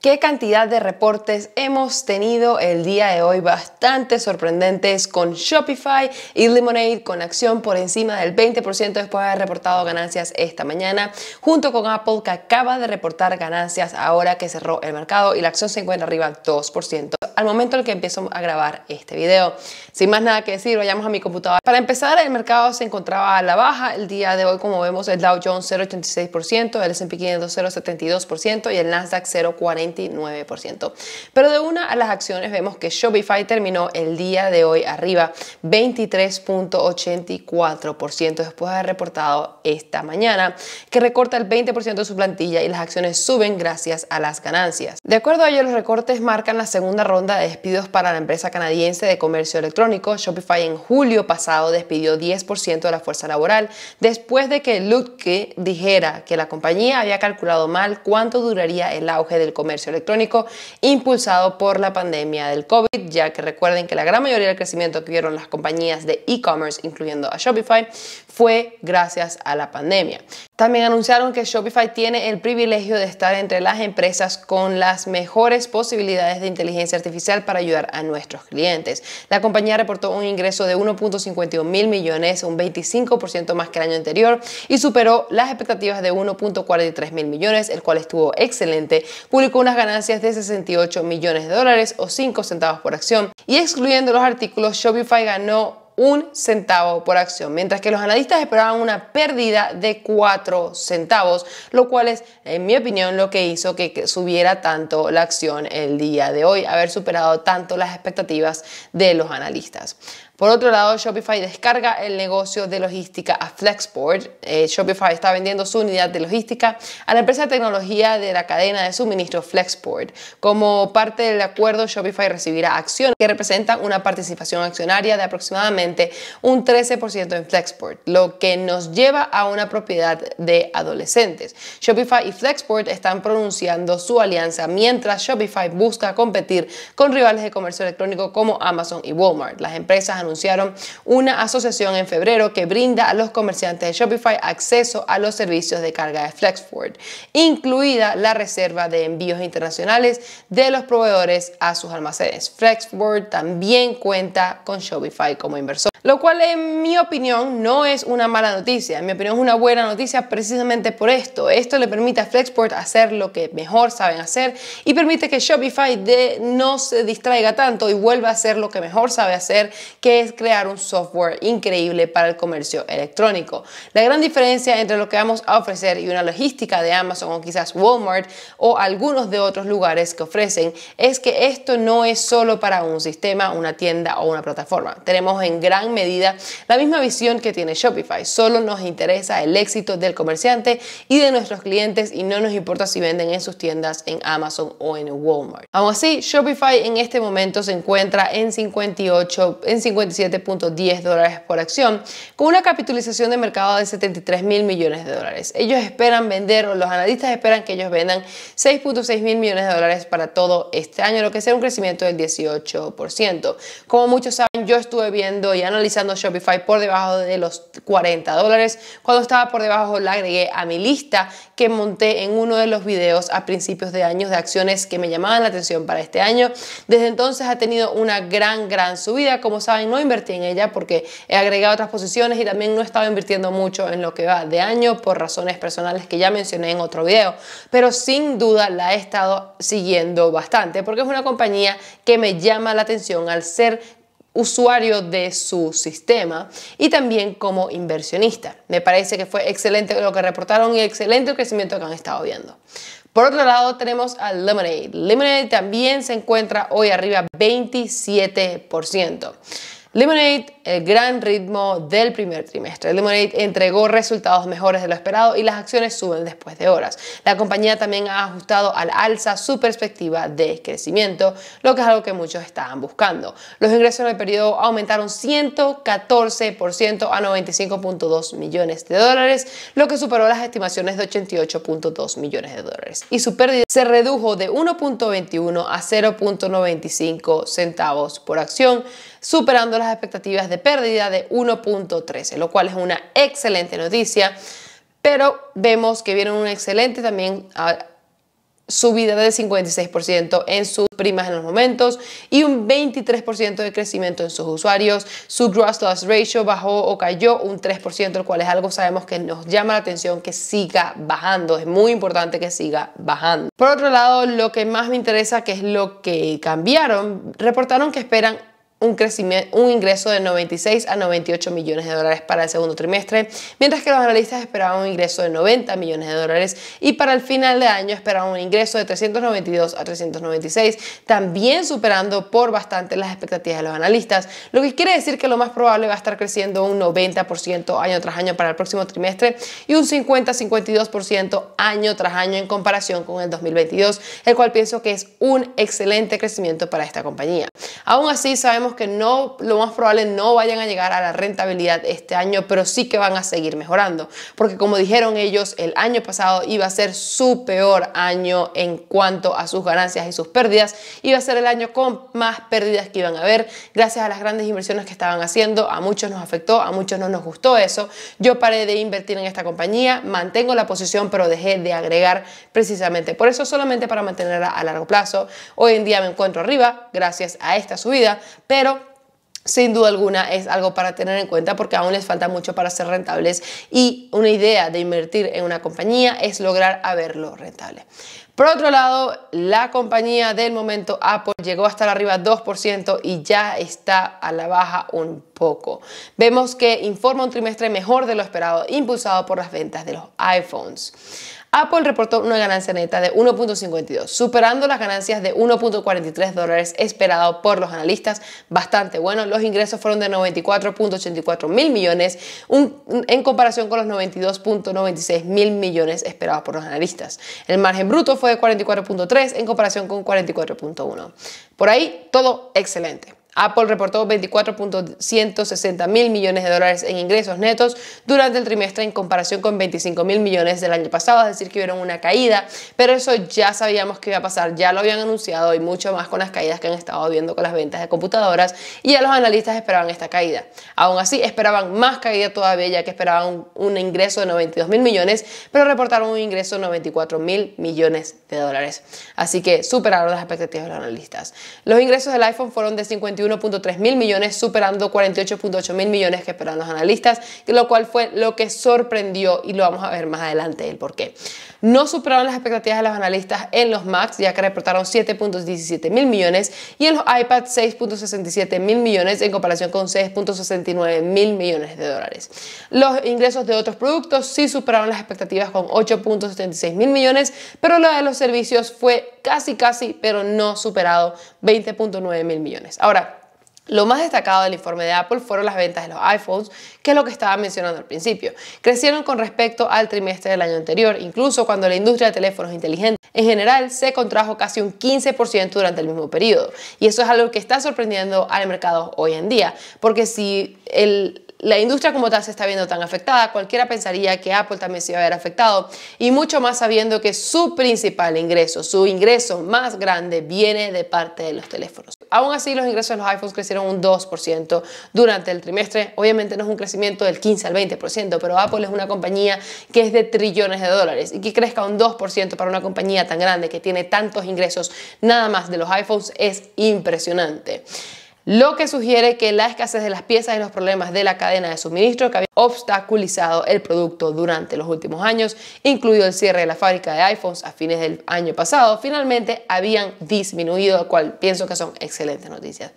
qué cantidad de reportes hemos tenido el día de hoy, bastante sorprendentes con Shopify y Lemonade con acción por encima del 20% después de haber reportado ganancias esta mañana, junto con Apple que acaba de reportar ganancias ahora que cerró el mercado y la acción se encuentra arriba 2% al momento en el que empiezo a grabar este video. Sin más nada que decir, vayamos a mi computadora. Para empezar, el mercado se encontraba a la baja el día de hoy, como vemos, el Dow Jones 0,86%, el S&P 500 0,72% y el Nasdaq 0,40%. 29%. Pero de una a las acciones vemos que Shopify terminó el día de hoy arriba 23.84% después de haber reportado esta mañana que recorta el 20% de su plantilla y las acciones suben gracias a las ganancias. De acuerdo a ello, los recortes marcan la segunda ronda de despidos para la empresa canadiense de comercio electrónico. Shopify en julio pasado despidió 10% de la fuerza laboral después de que Lutke dijera que la compañía había calculado mal cuánto duraría el auge del comercio electrónico impulsado por la pandemia del COVID, ya que recuerden que la gran mayoría del crecimiento que vieron las compañías de e-commerce, incluyendo a Shopify, fue gracias a la pandemia. También anunciaron que Shopify tiene el privilegio de estar entre las empresas con las mejores posibilidades de inteligencia artificial para ayudar a nuestros clientes. La compañía reportó un ingreso de 1.51 mil millones, un 25% más que el año anterior, y superó las expectativas de 1.43 mil millones, el cual estuvo excelente. Publicó unas ganancias de 68 millones de dólares o 5 centavos por acción. Y excluyendo los artículos, Shopify ganó un centavo por acción, mientras que los analistas esperaban una pérdida de 4 centavos, lo cual es, en mi opinión, lo que hizo que subiera tanto la acción el día de hoy, haber superado tanto las expectativas de los analistas. Por otro lado, Shopify descarga el negocio de logística a Flexport. Eh, Shopify está vendiendo su unidad de logística a la empresa de tecnología de la cadena de suministro Flexport. Como parte del acuerdo, Shopify recibirá acciones que representan una participación accionaria de aproximadamente un 13% en Flexport, lo que nos lleva a una propiedad de adolescentes. Shopify y Flexport están pronunciando su alianza mientras Shopify busca competir con rivales de comercio electrónico como Amazon y Walmart. Las empresas anunciaron una asociación en febrero que brinda a los comerciantes de Shopify acceso a los servicios de carga de FlexFord, incluida la reserva de envíos internacionales de los proveedores a sus almacenes. Flexport también cuenta con Shopify como inversor, lo cual en mi opinión no es una mala noticia, en mi opinión es una buena noticia precisamente por esto. Esto le permite a FlexPort hacer lo que mejor saben hacer y permite que Shopify de, no se distraiga tanto y vuelva a hacer lo que mejor sabe hacer, que es crear un software increíble para el comercio electrónico. La gran diferencia entre lo que vamos a ofrecer y una logística de Amazon o quizás Walmart o algunos de otros lugares que ofrecen es que esto no es solo para un sistema, una tienda o una plataforma. Tenemos en gran medida la misma visión que tiene Shopify. Solo nos interesa el éxito del comerciante y de nuestros clientes y no nos importa si venden en sus tiendas en Amazon o en Walmart. Aún así, Shopify en este momento se encuentra en 58, en 58 7.10 dólares por acción, con una capitalización de mercado de 73 mil millones de dólares. Ellos esperan vender, o los analistas esperan que ellos vendan 6.6 mil millones de dólares para todo este año, lo que sea un crecimiento del 18%. Como muchos saben, yo estuve viendo y analizando Shopify por debajo de los 40 dólares. Cuando estaba por debajo, la agregué a mi lista que monté en uno de los videos a principios de años de acciones que me llamaban la atención para este año. Desde entonces ha tenido una gran, gran subida. Como saben, no invertí en ella porque he agregado otras posiciones y también no he estado invirtiendo mucho en lo que va de año por razones personales que ya mencioné en otro video. Pero sin duda la he estado siguiendo bastante porque es una compañía que me llama la atención al ser usuario de su sistema y también como inversionista. Me parece que fue excelente lo que reportaron y excelente el crecimiento que han estado viendo. Por otro lado tenemos a Lemonade. Lemonade también se encuentra hoy arriba 27%. Lemonade el gran ritmo del primer trimestre. Lemonade entregó resultados mejores de lo esperado y las acciones suben después de horas. La compañía también ha ajustado al alza su perspectiva de crecimiento, lo que es algo que muchos estaban buscando. Los ingresos en el periodo aumentaron 114% a 95.2 millones de dólares, lo que superó las estimaciones de 88.2 millones de dólares. Y su pérdida se redujo de 1.21 a 0.95 centavos por acción, superando las expectativas de pérdida de 1.13, lo cual es una excelente noticia, pero vemos que vieron una excelente también ah, subida de 56% en sus primas en los momentos y un 23% de crecimiento en sus usuarios. Su gross loss ratio bajó o cayó un 3%, lo cual es algo sabemos que nos llama la atención que siga bajando. Es muy importante que siga bajando. Por otro lado, lo que más me interesa, que es lo que cambiaron, reportaron que esperan un, crecimiento, un ingreso de 96 a 98 millones de dólares para el segundo trimestre, mientras que los analistas esperaban un ingreso de 90 millones de dólares y para el final de año esperaban un ingreso de 392 a 396, también superando por bastante las expectativas de los analistas, lo que quiere decir que lo más probable va a estar creciendo un 90% año tras año para el próximo trimestre y un 50-52% año tras año en comparación con el 2022, el cual pienso que es un excelente crecimiento para esta compañía. Aún así, sabemos que no, lo más probable no vayan a llegar a la rentabilidad este año, pero sí que van a seguir mejorando. Porque como dijeron ellos, el año pasado iba a ser su peor año en cuanto a sus ganancias y sus pérdidas. Iba a ser el año con más pérdidas que iban a haber gracias a las grandes inversiones que estaban haciendo. A muchos nos afectó, a muchos no nos gustó eso. Yo paré de invertir en esta compañía, mantengo la posición, pero dejé de agregar precisamente. Por eso solamente para mantenerla a largo plazo. Hoy en día me encuentro arriba gracias a esta subida, pero pero sin duda alguna es algo para tener en cuenta porque aún les falta mucho para ser rentables y una idea de invertir en una compañía es lograr haberlo rentable. Por otro lado, la compañía del momento Apple llegó hasta la arriba 2% y ya está a la baja un poco. Vemos que informa un trimestre mejor de lo esperado, impulsado por las ventas de los iPhones. Apple reportó una ganancia neta de 1.52, superando las ganancias de 1.43 dólares esperado por los analistas. Bastante bueno, los ingresos fueron de 94.84 mil millones en comparación con los 92.96 mil millones esperados por los analistas. El margen bruto fue de 44.3 en comparación con 44.1. Por ahí, todo excelente. Apple reportó 24.160 mil millones de dólares en ingresos netos durante el trimestre en comparación con 25 mil millones del año pasado, es decir, que hubieron una caída, pero eso ya sabíamos que iba a pasar, ya lo habían anunciado y mucho más con las caídas que han estado viendo con las ventas de computadoras y ya los analistas esperaban esta caída. Aún así, esperaban más caída todavía ya que esperaban un, ingreso de 92 mil millones, pero reportaron un ingreso de 94 mil millones de dólares. Así que superaron las expectativas de los analistas. Los ingresos del iPhone fueron de 51 1.3 mil millones, superando 48.8 mil millones que esperaban los analistas, lo cual fue lo que sorprendió y lo vamos a ver más adelante el por qué. No superaron las expectativas de los analistas en los Macs, ya que reportaron 7.17 mil millones y en los iPads 6.67 mil millones en comparación con 6.69 mil millones de dólares. Los ingresos de otros productos sí superaron las expectativas con 8.76 mil millones, pero lo de los servicios fue casi casi, pero no superado 20.9 mil millones. Ahora, lo más destacado del informe de Apple fueron las ventas de los iPhones, que es lo que estaba mencionando al principio. Crecieron con respecto al trimestre del año anterior, incluso cuando la industria de teléfonos inteligentes en general se contrajo casi un 15% durante el mismo periodo. Y eso es algo que está sorprendiendo al mercado hoy en día, porque si la industria como tal se está viendo tan afectada, cualquiera pensaría que Apple también se iba a ver afectado, y mucho más sabiendo que su principal ingreso, su ingreso más grande, viene de parte de los teléfonos. Aún así, los ingresos de los iPhones crecieron un 2% durante el trimestre. Obviamente no es un crecimiento del 15 al 20%, pero Apple es una compañía que es de trillones de dólares y que crezca un 2% para una compañía tan grande que tiene tantos ingresos nada más de los iPhones es impresionante. Lo que sugiere que la escasez de las piezas y los problemas de la cadena de suministro que obstaculizado el producto durante los últimos años, incluido el cierre de la fábrica de iPhones a fines del año pasado, finalmente habían disminuido, lo cual pienso que son excelentes noticias.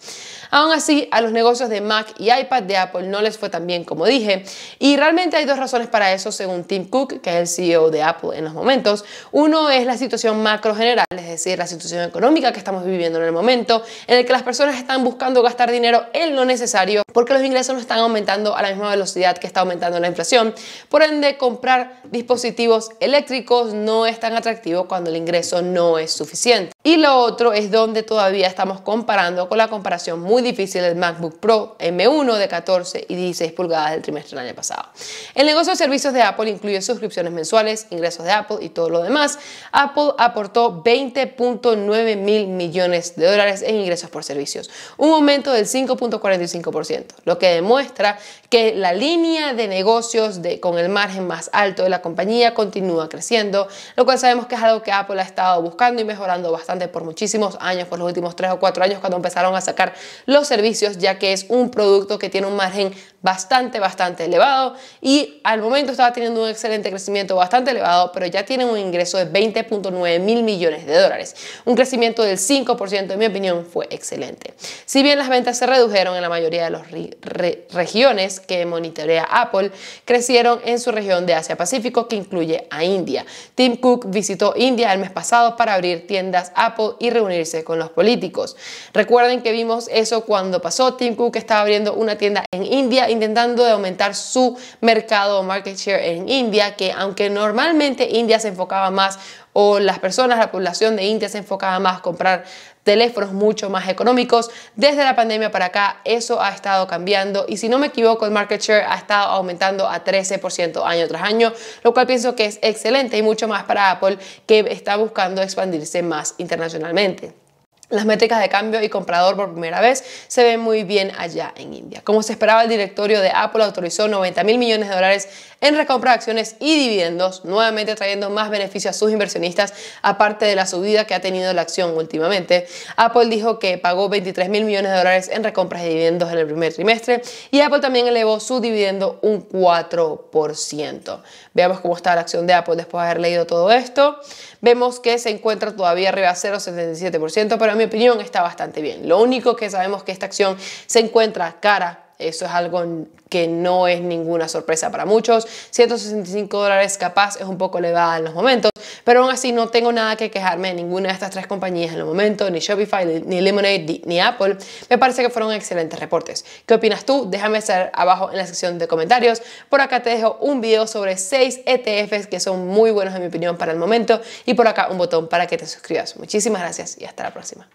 Aún así, a los negocios de Mac y iPad de Apple no les fue tan bien como dije, y realmente hay dos razones para eso según Tim Cook, que es el CEO de Apple en los momentos. Uno es la situación macro general, es decir, la situación económica que estamos viviendo en el momento, en el que las personas están buscando gastar dinero en lo necesario porque los ingresos no están aumentando a la misma velocidad que que está aumentando la inflación. Por ende, comprar dispositivos eléctricos no es tan atractivo cuando el ingreso no es suficiente. Y lo otro es donde todavía estamos comparando con la comparación muy difícil del MacBook Pro M1 de 14 y 16 pulgadas del trimestre del año pasado. El negocio de servicios de Apple incluye suscripciones mensuales, ingresos de Apple y todo lo demás. Apple aportó 20.9 mil millones de dólares en ingresos por servicios, un aumento del 5.45%, lo que demuestra que la línea de negocios de, con el margen más alto de la compañía continúa creciendo, lo cual sabemos que es algo que Apple ha estado buscando y mejorando bastante por muchísimos años, por los últimos tres o cuatro años, cuando empezaron a sacar los servicios, ya que es un producto que tiene un margen bastante, bastante elevado y al momento estaba teniendo un excelente crecimiento bastante elevado, pero ya tiene un ingreso de 20.9 mil millones de dólares. Un crecimiento del 5%, en mi opinión, fue excelente. Si bien las ventas se redujeron en la mayoría de las regiones que monitorea Apple, crecieron en su región de Asia-Pacífico, que incluye a India. Tim Cook visitó India el mes pasado para abrir tiendas Apple y reunirse con los políticos. Recuerden que vimos eso cuando pasó. Tim Cook estaba abriendo una tienda en India intentando aumentar su mercado o market share en India, que aunque normalmente India se enfocaba más o las personas, la población de India se enfocaba más comprar teléfonos mucho más económicos. Desde la pandemia para acá eso ha estado cambiando y si no me equivoco el market share ha estado aumentando a 13% año tras año, lo cual pienso que es excelente y mucho más para Apple que está buscando expandirse más internacionalmente. Las métricas de cambio y comprador por primera vez se ven muy bien allá en India. Como se esperaba, el directorio de Apple autorizó 90 mil millones de dólares en recompra de acciones y dividendos, nuevamente trayendo más beneficios a sus inversionistas, aparte de la subida que ha tenido la acción últimamente. Apple dijo que pagó 23 mil millones de dólares en recompras y dividendos en el primer trimestre y Apple también elevó su dividendo un 4%. Veamos cómo está la acción de Apple después de haber leído todo esto. Vemos que se encuentra todavía arriba a 0,77%, pero mi opinión está bastante bien. Lo único que sabemos que esta acción se encuentra cara eso es algo que no es ninguna sorpresa para muchos. 165 dólares capaz es un poco elevada en los momentos. Pero aún así no tengo nada que quejarme de ninguna de estas tres compañías en el momento, ni Shopify, ni Lemonade, ni Apple. Me parece que fueron excelentes reportes. ¿Qué opinas tú? Déjame saber abajo en la sección de comentarios. Por acá te dejo un video sobre 6 ETFs que son muy buenos en mi opinión para el momento y por acá un botón para que te suscribas. Muchísimas gracias y hasta la próxima.